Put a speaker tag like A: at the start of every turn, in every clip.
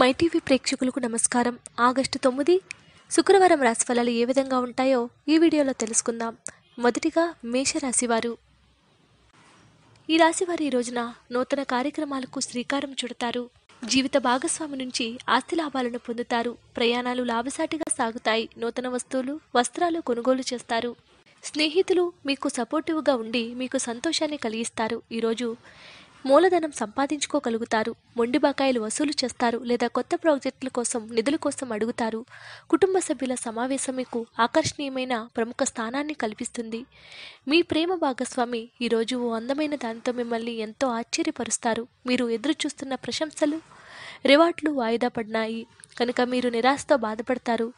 A: MyTV ప్రేక్షకులకు నమస్కారం August తొమ్మిది శుక్రవారం రాశిఫలాలు ఏ విధంగా ఉంటాయో ఈ వీడియోలో తెలుసుకుందాం మొదటిగా మేషరాశివారు ఈ రాశివారు ఈ రోజున నూతన కార్యక్రమాలకు శ్రీకారం చుడతారు జీవిత భాగస్వామి నుంచి ఆస్తి లాభాలను పొందుతారు ప్రయాణాలు లాభసాటిగా సాగుతాయి నూతన వస్తువులు వస్త్రాలు కొనుగోలు చేస్తారు స్నేహితులు మీకు సపోర్టివ్గా ఉండి మీకు సంతోషాన్ని కలిగిస్తారు ఈరోజు మూలధనం సంపాదించుకోగలుగుతారు మొండి బకాయిలు వసూలు చేస్తారు లేదా కొత్త ప్రాజెక్టుల కోసం నిధుల కోసం అడుగుతారు కుటుంబ సభ్యుల సమావేశం మీకు ఆకర్షణీయమైన ప్రముఖ స్థానాన్ని కల్పిస్తుంది మీ ప్రేమ భాగస్వామి ఈరోజు ఓ అందమైన దానితో మిమ్మల్ని ఎంతో ఆశ్చర్యపరుస్తారు మీరు ఎదురు చూస్తున్న ప్రశంసలు రివార్డులు వాయిదా పడినాయి కనుక మీరు నిరాశతో బాధపడతారు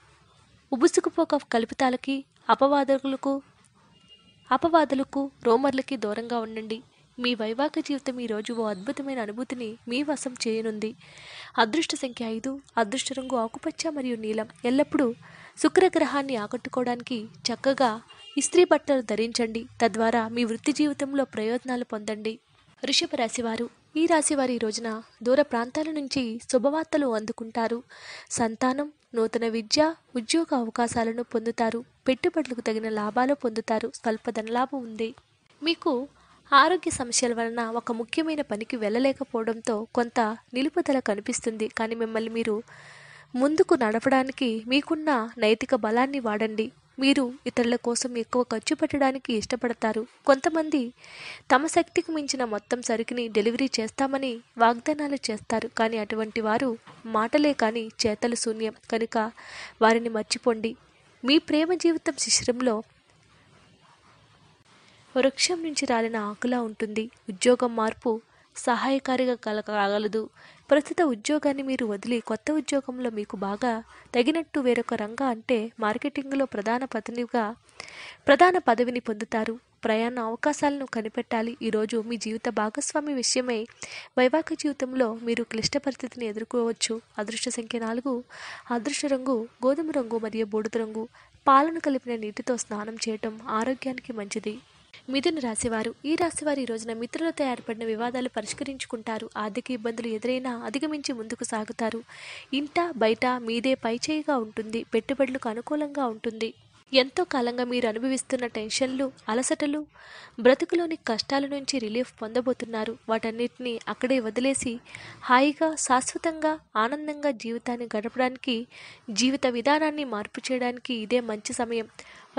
A: ఉబుసుకుపోక కల్పితాలకి అపవాదకులకు అపవాదులకు రోమర్లకి దూరంగా ఉండండి మీ వైవాహిక జీవితం ఈ రోజు ఓ అద్భుతమైన అనుభూతిని మీ వశం చేయనుంది అదృష్ట సంఖ్య ఐదు అదృష్ట రంగు ఆకుపచ్చ మరియు నీలం ఎల్లప్పుడూ శుక్రగ్రహాన్ని ఆకట్టుకోవడానికి చక్కగా ఇస్త్రీ బట్టలు ధరించండి తద్వారా మీ వృత్తి జీవితంలో ప్రయోజనాలు పొందండి ఋషభ రాశివారు ఈ రాశివారి ఈ రోజున దూర ప్రాంతాల నుంచి శుభవార్తలు అందుకుంటారు సంతానం నూతన విద్య ఉద్యోగ అవకాశాలను పొందుతారు పెట్టుబడులకు తగిన లాభాలు పొందుతారు స్వల్ప ధనలాభం ఉంది మీకు ఆరోగ్య సమస్యల వలన ఒక ముఖ్యమైన పనికి వెళ్ళలేకపోవడంతో కొంత నిలుపుదల కనిపిస్తుంది కానీ మిమ్మల్ని మీరు ముందుకు నడపడానికి మీకున్న నైతిక బలాన్ని వాడండి మీరు ఇతరుల కోసం ఎక్కువ ఖర్చు పెట్టడానికి ఇష్టపడతారు కొంతమంది తమ శక్తికి మించిన మొత్తం సరుకుని డెలివరీ చేస్తామని వాగ్దానాలు చేస్తారు కానీ అటువంటి వారు మాటలే కానీ చేతలు శూన్యం కనుక వారిని మర్చిపోండి మీ ప్రేమ జీవితం శిశిరంలో వృక్షం నుంచి రాలిన ఆకులా ఉంటుంది ఉద్యోగం మార్పు సహాయకారిగా కాగలదు ప్రస్తుత ఉద్యోగాన్ని మీరు వదిలి కొత్త ఉద్యోగంలో మీకు బాగా తగినట్టు వేరొక రంగం అంటే మార్కెటింగ్లో ప్రధాన పదవిగా ప్రధాన పదవిని పొందుతారు ప్రయాణ అవకాశాలను కనిపెట్టాలి ఈరోజు మీ జీవిత భాగస్వామి విషయమై వైవాహిక జీవితంలో మీరు క్లిష్ట పరిస్థితిని ఎదుర్కోవచ్చు అదృష్ట సంఖ్య నాలుగు అదృష్ట రంగు గోధుమ రంగు మరియు బూడిద రంగు పాలను కలిపిన నీటితో స్నానం చేయటం ఆరోగ్యానికి మంచిది మిథున రాశివారు ఈ రాశివారు ఈ రోజున మిత్రులతో ఏర్పడిన వివాదాలు పరిష్కరించుకుంటారు ఆర్థిక ఇబ్బందులు ఎదురైనా అధిగమించి ముందుకు సాగుతారు ఇంట బయట మీదే పైచేయిగా ఉంటుంది పెట్టుబడులకు అనుకూలంగా ఉంటుంది ఎంతో కాలంగా మీరు అనుభవిస్తున్న టెన్షన్లు అలసటలు బ్రతుకులోని కష్టాల నుంచి రిలీఫ్ పొందబోతున్నారు వాటన్నిటినీ అక్కడే వదిలేసి హాయిగా శాశ్వతంగా ఆనందంగా జీవితాన్ని గడపడానికి జీవిత విధానాన్ని మార్పు చేయడానికి ఇదే మంచి సమయం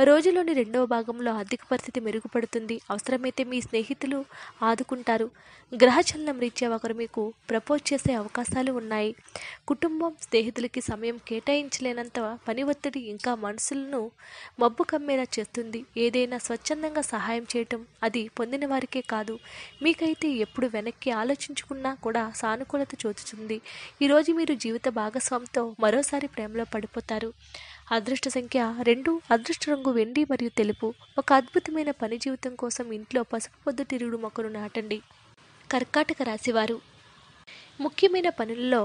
A: రోజులోని రెండవ భాగంలో ఆర్థిక పరిస్థితి మెరుగుపడుతుంది అవసరమైతే మీ స్నేహితులు ఆదుకుంటారు గ్రహచలనం రీత్యా ఒకరు మీకు ప్రపోజ్ చేసే అవకాశాలు ఉన్నాయి కుటుంబం స్నేహితులకి సమయం కేటాయించలేనంత పని ఒత్తిడి ఇంకా మనసులను మబ్బు కమ్మేలా చేస్తుంది ఏదైనా స్వచ్ఛందంగా సహాయం చేయటం అది పొందిన వారికే కాదు మీకైతే ఎప్పుడు వెనక్కి ఆలోచించుకున్నా కూడా సానుకూలత చోచుతుంది ఈరోజు మీరు జీవిత భాగస్వామితో మరోసారి ప్రేమలో పడిపోతారు అదృష్ట సంఖ్య రెండు అదృష్ట రంగు వెండి మరియు తెలుపు ఒక అద్భుతమైన పని జీవితం కోసం ఇంట్లో పసుపు పొద్దు తిరుగుడు మొక్కను నాటండి కర్కాటక రాశివారు ముఖ్యమైన పనులలో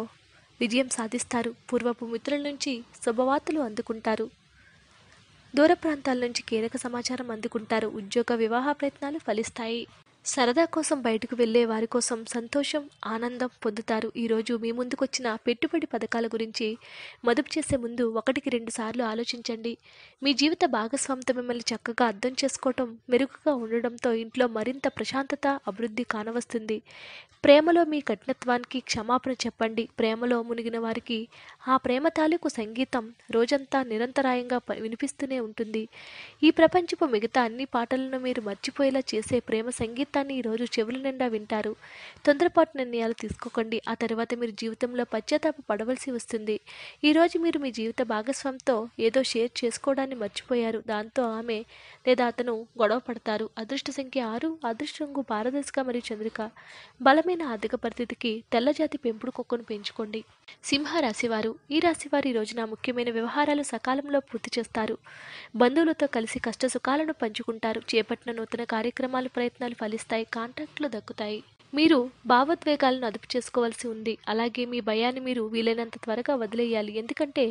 A: విజయం సాధిస్తారు పూర్వపు మిత్రుల నుంచి శుభవార్తలు అందుకుంటారు దూర ప్రాంతాల నుంచి కీలక సమాచారం అందుకుంటారు ఉద్యోగ వివాహ ప్రయత్నాలు ఫలిస్తాయి సరదా కోసం బయటకు వెళ్లే వారి కోసం సంతోషం ఆనందం పొందుతారు ఈరోజు మీ ముందుకొచ్చిన పెట్టుబడి పథకాల గురించి మదుపు చేసే ముందు ఒకటికి రెండు సార్లు ఆలోచించండి మీ జీవిత భాగస్వామితో మిమ్మల్ని చక్కగా అర్థం చేసుకోవటం మెరుగుగా ఉండడంతో ఇంట్లో మరింత ప్రశాంతత అభివృద్ధి కానవస్తుంది ప్రేమలో మీ కఠినత్వానికి క్షమాపణ చెప్పండి ప్రేమలో మునిగిన వారికి ఆ ప్రేమ తాలూకు సంగీతం రోజంతా నిరంతరాయంగా వినిపిస్తూనే ఉంటుంది ఈ ప్రపంచపు మిగతా అన్ని పాటలను మీరు మర్చిపోయేలా చేసే ప్రేమ సంగీతం వాగ్దత్తాన్ని ఈరోజు చెవుల నిండా వింటారు తొందరపాటు నిర్ణయాలు తీసుకోకండి ఆ తర్వాత మీరు జీవితంలో పశ్చాత్తాప పడవలసి వస్తుంది ఈరోజు మీరు మీ జీవిత భాగస్వామితో ఏదో షేర్ చేసుకోవడాన్ని మర్చిపోయారు దాంతో ఆమె లేదా అతను గొడవ పడతారు అదృష్ట సంఖ్య ఆరు అదృష్ట రంగు పారదర్శక మరియు చంద్రిక బలమైన ఆర్థిక పరిస్థితికి తెల్లజాతి పెంపుడు కుక్కను పెంచుకోండి సింహ రాశివారు ఈ రాశివారు ఈ రోజున ముఖ్యమైన వ్యవహారాలు సకాలంలో పూర్తి చేస్తారు బంధువులతో కలిసి కష్ట సుఖాలను పంచుకుంటారు చేపట్టిన నూతన కార్యక్రమాలు ప్రయత్నాలు ఫలిస్తాయి లభిస్తాయి కాంటాక్ట్లు దక్కుతాయి మీరు భావోద్వేగాలను అదుపు చేసుకోవాల్సి ఉంది అలాగే మీ భయాన్ని మీరు వీలైనంత త్వరగా వదిలేయాలి ఎందుకంటే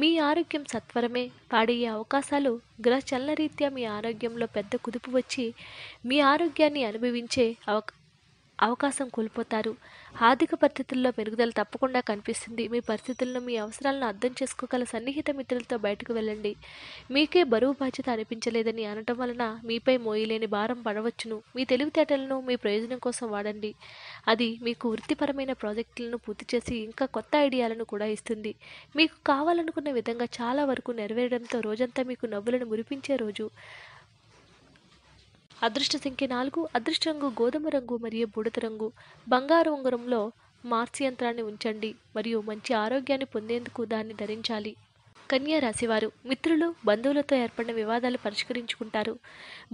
A: మీ ఆరోగ్యం సత్వరమే పాడయ్యే అవకాశాలు గ్రహ రీత్యా మీ ఆరోగ్యంలో పెద్ద కుదుపు వచ్చి మీ ఆరోగ్యాన్ని అనుభవించే అవకా అవకాశం కోల్పోతారు ఆర్థిక పరిస్థితుల్లో పెరుగుదల తప్పకుండా కనిపిస్తుంది మీ పరిస్థితులను మీ అవసరాలను అర్థం చేసుకోగల సన్నిహిత మిత్రులతో బయటకు వెళ్ళండి మీకే బరువు బాధ్యత అనిపించలేదని అనటం వలన మీపై మోయలేని భారం పడవచ్చును మీ తెలివితేటలను మీ ప్రయోజనం కోసం వాడండి అది మీకు వృత్తిపరమైన ప్రాజెక్టులను పూర్తి చేసి ఇంకా కొత్త ఐడియాలను కూడా ఇస్తుంది మీకు కావాలనుకున్న విధంగా చాలా వరకు నెరవేరడంతో రోజంతా మీకు నవ్వులను మురిపించే రోజు అదృష్ట సంఖ్య నాలుగు అదృష్ట రంగు గోధుమ రంగు మరియు బుడత రంగు బంగారు ఉంగరంలో మార్చి యంత్రాన్ని ఉంచండి మరియు మంచి ఆరోగ్యాన్ని పొందేందుకు దాన్ని ధరించాలి కన్యా రాశివారు మిత్రులు బంధువులతో ఏర్పడిన వివాదాలు పరిష్కరించుకుంటారు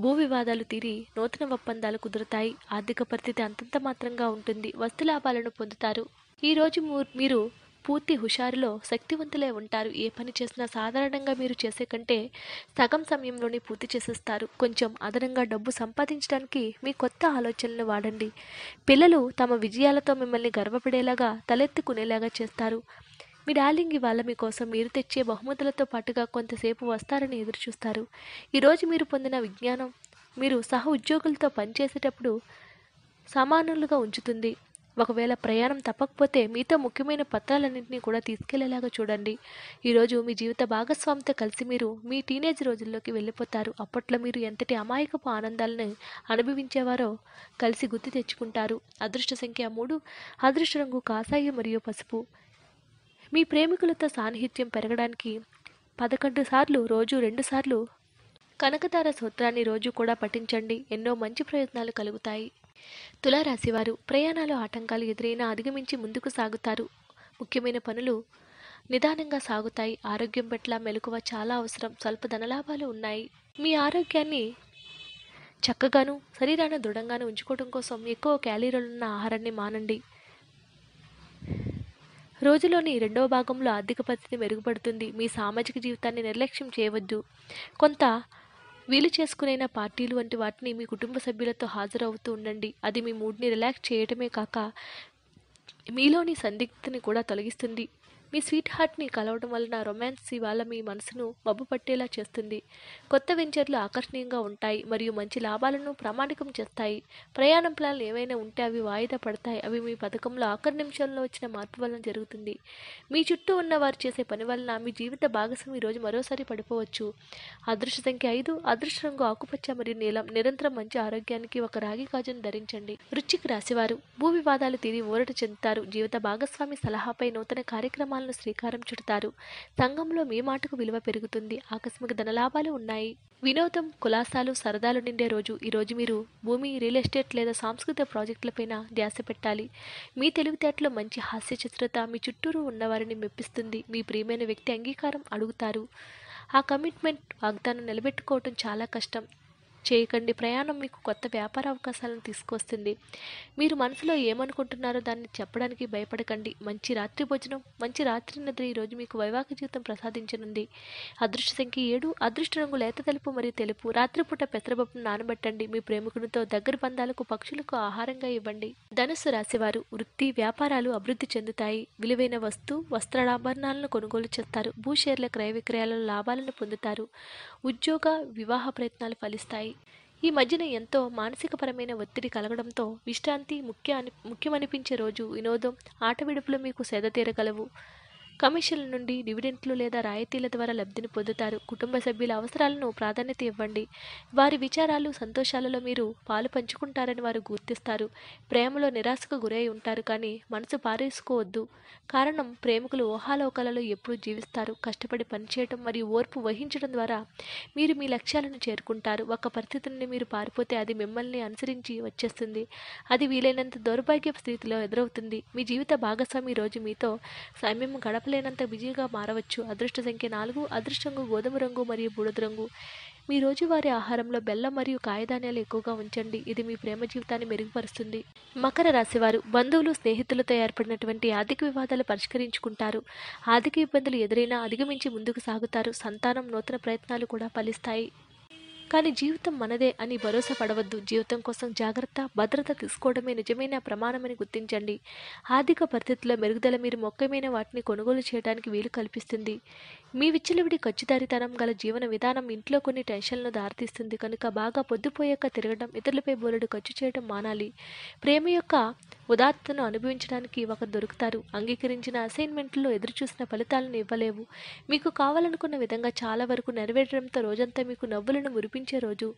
A: భూ వివాదాలు తీరి నూతన ఒప్పందాలు కుదురుతాయి ఆర్థిక పరిస్థితి అంతంత మాత్రంగా ఉంటుంది వస్తు లాభాలను పొందుతారు ఈరోజు మీరు పూర్తి హుషారులో శక్తివంతులే ఉంటారు ఏ పని చేసినా సాధారణంగా మీరు చేసే కంటే సగం సమయంలోనే పూర్తి చేసేస్తారు కొంచెం అదనంగా డబ్బు సంపాదించడానికి మీ కొత్త ఆలోచనలు వాడండి పిల్లలు తమ విజయాలతో మిమ్మల్ని గర్వపడేలాగా తలెత్తుకునేలాగా చేస్తారు మీ డార్లింగ్ ఇవాళ మీకోసం మీరు తెచ్చే బహుమతులతో పాటుగా కొంతసేపు వస్తారని ఎదురుచూస్తారు ఈరోజు మీరు పొందిన విజ్ఞానం మీరు సహ ఉద్యోగులతో పనిచేసేటప్పుడు సమానులుగా ఉంచుతుంది ఒకవేళ ప్రయాణం తప్పకపోతే మీతో ముఖ్యమైన పత్రాలన్నింటినీ కూడా తీసుకెళ్లేలాగా చూడండి ఈరోజు మీ జీవిత భాగస్వామితో కలిసి మీరు మీ టీనేజ్ రోజుల్లోకి వెళ్ళిపోతారు అప్పట్లో మీరు ఎంతటి అమాయకపు ఆనందాలను అనుభవించేవారో కలిసి గుర్తు తెచ్చుకుంటారు అదృష్ట సంఖ్య మూడు అదృష్ట రంగు కాసాయి మరియు పసుపు మీ ప్రేమికులతో సాన్నిహిత్యం పెరగడానికి పదకొండు సార్లు రోజు రెండుసార్లు కనకతార సూత్రాన్ని రోజు కూడా పఠించండి ఎన్నో మంచి ప్రయత్నాలు కలుగుతాయి తులారాశివారు ప్రయాణాలు ఆటంకాలు ఎదురైనా అధిగమించి ముందుకు సాగుతారు ముఖ్యమైన పనులు నిదానంగా సాగుతాయి ఆరోగ్యం పట్ల మెలకువ చాలా అవసరం స్వల్ప ధనలాభాలు ఉన్నాయి మీ ఆరోగ్యాన్ని చక్కగాను శరీరాన్ని దృఢంగాను ఉంచుకోవడం కోసం ఎక్కువ క్యాలరీలున్న ఆహారాన్ని మానండి రోజులోని రెండవ భాగంలో ఆర్థిక పరిస్థితి మెరుగుపడుతుంది మీ సామాజిక జీవితాన్ని నిర్లక్ష్యం చేయవద్దు కొంత వీలు చేసుకునే పార్టీలు వంటి వాటిని మీ కుటుంబ సభ్యులతో హాజరవుతూ ఉండండి అది మీ మూడ్ని రిలాక్స్ చేయటమే కాక మీలోని సందిగ్ధని కూడా తొలగిస్తుంది మీ స్వీట్ హార్ట్ని కలవడం వలన రొమాన్స్ ఇవాళ మీ మనసును మబ్బు పట్టేలా చేస్తుంది కొత్త వెంచర్లు ఆకర్షణీయంగా ఉంటాయి మరియు మంచి లాభాలను ప్రామాణికం చేస్తాయి ప్రయాణం ప్లాన్లు ఏవైనా ఉంటే అవి వాయిదా పడతాయి అవి మీ పథకంలో ఆఖరి నిమిషంలో వచ్చిన మార్పు వలన జరుగుతుంది మీ చుట్టూ ఉన్న వారు చేసే పని వలన మీ జీవిత భాగస్వామి రోజు మరోసారి పడిపోవచ్చు అదృష్ట సంఖ్య ఐదు అదృష్ట రంగు ఆకుపచ్చ మరియు నీలం నిరంతరం మంచి ఆరోగ్యానికి ఒక రాగి గాజును ధరించండి రుచికి రాసేవారు భూ వివాదాలు తీరి ఊరట చెందుతారు జీవిత భాగస్వామి సలహాపై నూతన కార్యక్రమాలు ధర్మాలను శ్రీకారం చుడతారు సంఘంలో మీ మాటకు విలువ పెరుగుతుంది ఆకస్మిక ధనలాభాలు ఉన్నాయి వినోదం కులాసాలు సరదాలు నిండే రోజు ఈరోజు మీరు భూమి రియల్ ఎస్టేట్ లేదా సాంస్కృతిక ప్రాజెక్టులపైన ధ్యాస పెట్టాలి మీ తెలివితేటలో మంచి హాస్య చిత్రత మీ చుట్టూరు ఉన్నవారిని మెప్పిస్తుంది మీ ప్రియమైన వ్యక్తి అంగీకారం అడుగుతారు ఆ కమిట్మెంట్ వాగ్దానం నిలబెట్టుకోవటం చాలా కష్టం చేయకండి ప్రయాణం మీకు కొత్త వ్యాపార అవకాశాలను తీసుకొస్తుంది మీరు మనసులో ఏమనుకుంటున్నారో దాన్ని చెప్పడానికి భయపడకండి మంచి రాత్రి భోజనం మంచి రాత్రి నిద్ర ఈరోజు మీకు వైవాహిక జీవితం ప్రసాదించనుంది అదృష్ట సంఖ్య ఏడు అదృష్ట రంగు లేత తెలుపు మరియు తెలుపు రాత్రిపూట పెసరబప్పును నానబెట్టండి మీ ప్రేమికునితో దగ్గర బంధాలకు పక్షులకు ఆహారంగా ఇవ్వండి ధనుసు రాశివారు వృత్తి వ్యాపారాలు అభివృద్ధి చెందుతాయి విలువైన వస్తు వస్త్రాభరణాలను కొనుగోలు చేస్తారు భూషేర్ల క్రయ విక్రయాలలో లాభాలను పొందుతారు ఉద్యోగ వివాహ ప్రయత్నాలు ఫలిస్తాయి ఈ మధ్యన ఎంతో మానసికపరమైన ఒత్తిడి కలగడంతో విశ్రాంతి ముఖ్య ముఖ్యమనిపించే రోజు వినోదం ఆట విడుపులు మీకు సేద తీరగలవు కమిషన్ల నుండి డివిడెంట్లు లేదా రాయితీల ద్వారా లబ్ధిని పొందుతారు కుటుంబ సభ్యుల అవసరాలను ప్రాధాన్యత ఇవ్వండి వారి విచారాలు సంతోషాలలో మీరు పాలు పంచుకుంటారని వారు గుర్తిస్తారు ప్రేమలో నిరాశకు గురై ఉంటారు కానీ మనసు పారేసుకోవద్దు కారణం ప్రేమికులు ఊహాలోకాలలో ఎప్పుడూ జీవిస్తారు కష్టపడి పనిచేయడం మరియు ఓర్పు వహించడం ద్వారా మీరు మీ లక్ష్యాలను చేరుకుంటారు ఒక పరిస్థితి నుండి మీరు పారిపోతే అది మిమ్మల్ని అనుసరించి వచ్చేస్తుంది అది వీలైనంత దౌర్భాగ్య స్థితిలో ఎదురవుతుంది మీ జీవిత భాగస్వామి రోజు మీతో సమయం గడప లేనంత బిజీగా మారవచ్చు అదృష్ట సంఖ్య నాలుగు అదృష్టంగా గోధుమ రంగు మరియు బూడిద రంగు మీ రోజువారీ ఆహారంలో బెల్లం మరియు కాయధాన్యాలు ఎక్కువగా ఉంచండి ఇది మీ ప్రేమ జీవితాన్ని మెరుగుపరుస్తుంది మకర రాశివారు బంధువులు స్నేహితులతో ఏర్పడినటువంటి ఆర్థిక వివాదాలు పరిష్కరించుకుంటారు ఆర్థిక ఇబ్బందులు ఎదురైనా అధిగమించి ముందుకు సాగుతారు సంతానం నూతన ప్రయత్నాలు కూడా ఫలిస్తాయి కానీ జీవితం మనదే అని భరోసా పడవద్దు జీవితం కోసం జాగ్రత్త భద్రత తీసుకోవడమే నిజమైన ప్రమాణమని గుర్తించండి ఆర్థిక పరిస్థితుల మెరుగుదల మీరు మొక్కమైన వాటిని కొనుగోలు చేయడానికి వీలు కల్పిస్తుంది మీ విచ్చలవిడి ఖచ్చితారితనం గల జీవన విధానం ఇంట్లో కొన్ని టెన్షన్లను దారితీస్తుంది కనుక బాగా పొద్దుపోయాక తిరగడం ఇతరులపై బోలెడు ఖర్చు చేయడం మానాలి ప్రేమ యొక్క ఉదాత్తను అనుభవించడానికి ఒకరు దొరుకుతారు అంగీకరించిన అసైన్మెంట్లో ఎదురుచూసిన ఫలితాలను ఇవ్వలేవు మీకు కావాలనుకున్న విధంగా చాలా వరకు నెరవేరడంతో రోజంతా మీకు నవ్వులను మురిపించే రోజు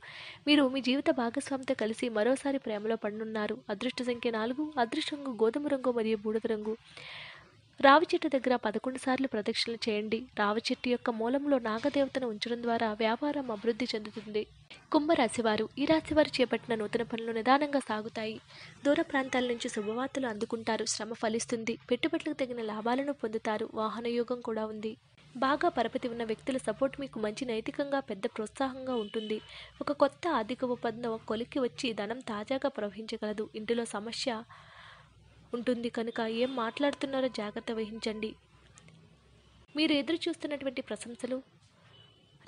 A: మీరు మీ జీవిత భాగస్వామితో కలిసి మరోసారి ప్రేమలో పడనున్నారు అదృష్ట సంఖ్య నాలుగు అదృష్టంగు గోధుమ రంగు మరియు బూడిద రంగు రావి చెట్టు దగ్గర పదకొండు సార్లు ప్రదక్షిణలు చేయండి రావి చెట్టు యొక్క మూలంలో నాగదేవతను ఉంచడం ద్వారా వ్యాపారం అభివృద్ధి చెందుతుంది కుంభరాశివారు ఈ రాశివారు చేపట్టిన నూతన పనులు నిదానంగా సాగుతాయి దూర ప్రాంతాల నుంచి శుభవార్తలు అందుకుంటారు శ్రమ ఫలిస్తుంది పెట్టుబడులకు తగిన లాభాలను పొందుతారు వాహనయోగం కూడా ఉంది బాగా పరపతి ఉన్న వ్యక్తుల సపోర్ట్ మీకు మంచి నైతికంగా పెద్ద ప్రోత్సాహంగా ఉంటుంది ఒక కొత్త ఆర్థిక ఒప్పందం కొలిక్కి వచ్చి ధనం తాజాగా ప్రవహించగలదు ఇంటిలో సమస్య ఉంటుంది కనుక ఏం మాట్లాడుతున్నారో జాగ్రత్త వహించండి మీరు ఎదురు చూస్తున్నటువంటి ప్రశంసలు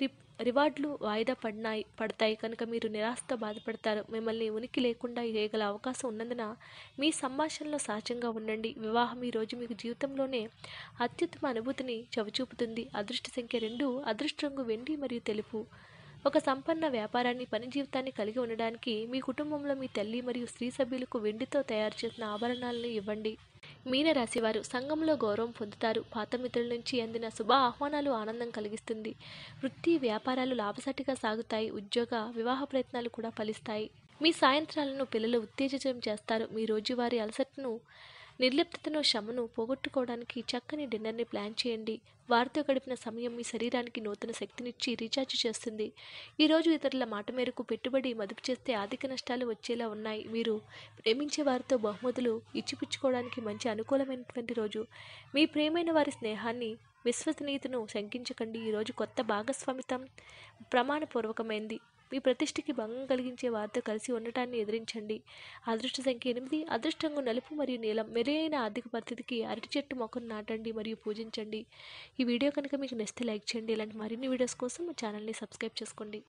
A: రి రివార్డులు వాయిదా పడినాయి పడతాయి కనుక మీరు నిరాశతో బాధపడతారు మిమ్మల్ని ఉనికి లేకుండా చేయగల అవకాశం ఉన్నందున మీ సంభాషణలో సహజంగా ఉండండి వివాహం ఈరోజు మీకు జీవితంలోనే అత్యుత్తమ అనుభూతిని చవిచూపుతుంది అదృష్ట సంఖ్య రెండు అదృష్ట రంగు వెండి మరియు తెలుపు ఒక సంపన్న వ్యాపారాన్ని పని జీవితాన్ని కలిగి ఉండడానికి మీ కుటుంబంలో మీ తల్లి మరియు స్త్రీ సభ్యులకు వెండితో తయారు చేసిన ఆభరణాలను ఇవ్వండి మీన సంఘంలో గౌరవం పొందుతారు పాత మిత్రుల నుంచి అందిన శుభ ఆహ్వానాలు ఆనందం కలిగిస్తుంది వృత్తి వ్యాపారాలు లాభసాటిగా సాగుతాయి ఉద్యోగ వివాహ ప్రయత్నాలు కూడా ఫలిస్తాయి మీ సాయంత్రాలను పిల్లలు ఉత్తేజితం చేస్తారు మీ రోజువారీ అలసటను నిర్లిప్తతను శ్రమను పోగొట్టుకోవడానికి చక్కని డిన్నర్ని ప్లాన్ చేయండి వారితో గడిపిన సమయం మీ శరీరానికి నూతన శక్తినిచ్చి రీఛార్జ్ చేస్తుంది ఈరోజు ఇతరుల మాట మేరకు పెట్టుబడి మదుపు చేస్తే ఆర్థిక నష్టాలు వచ్చేలా ఉన్నాయి మీరు ప్రేమించే వారితో బహుమతులు ఇచ్చిపుచ్చుకోవడానికి మంచి అనుకూలమైనటువంటి రోజు మీ ప్రేమైన వారి స్నేహాన్ని విశ్వసనీయతను శంకించకండి ఈరోజు కొత్త భాగస్వామితం ప్రమాణపూర్వకమైంది మీ ప్రతిష్టకి భంగం కలిగించే వారితో కలిసి ఉండటాన్ని ఎదిరించండి అదృష్ట సంఖ్య ఎనిమిది అదృష్టంగా నలుపు మరియు నీలం మెరైన ఆర్థిక పరిస్థితికి అరటి చెట్టు మొక్కను నాటండి మరియు పూజించండి ఈ వీడియో కనుక మీకు నచ్చితే లైక్ చేయండి ఇలాంటి మరిన్ని వీడియోస్ కోసం మా ఛానల్ని సబ్స్క్రైబ్ చేసుకోండి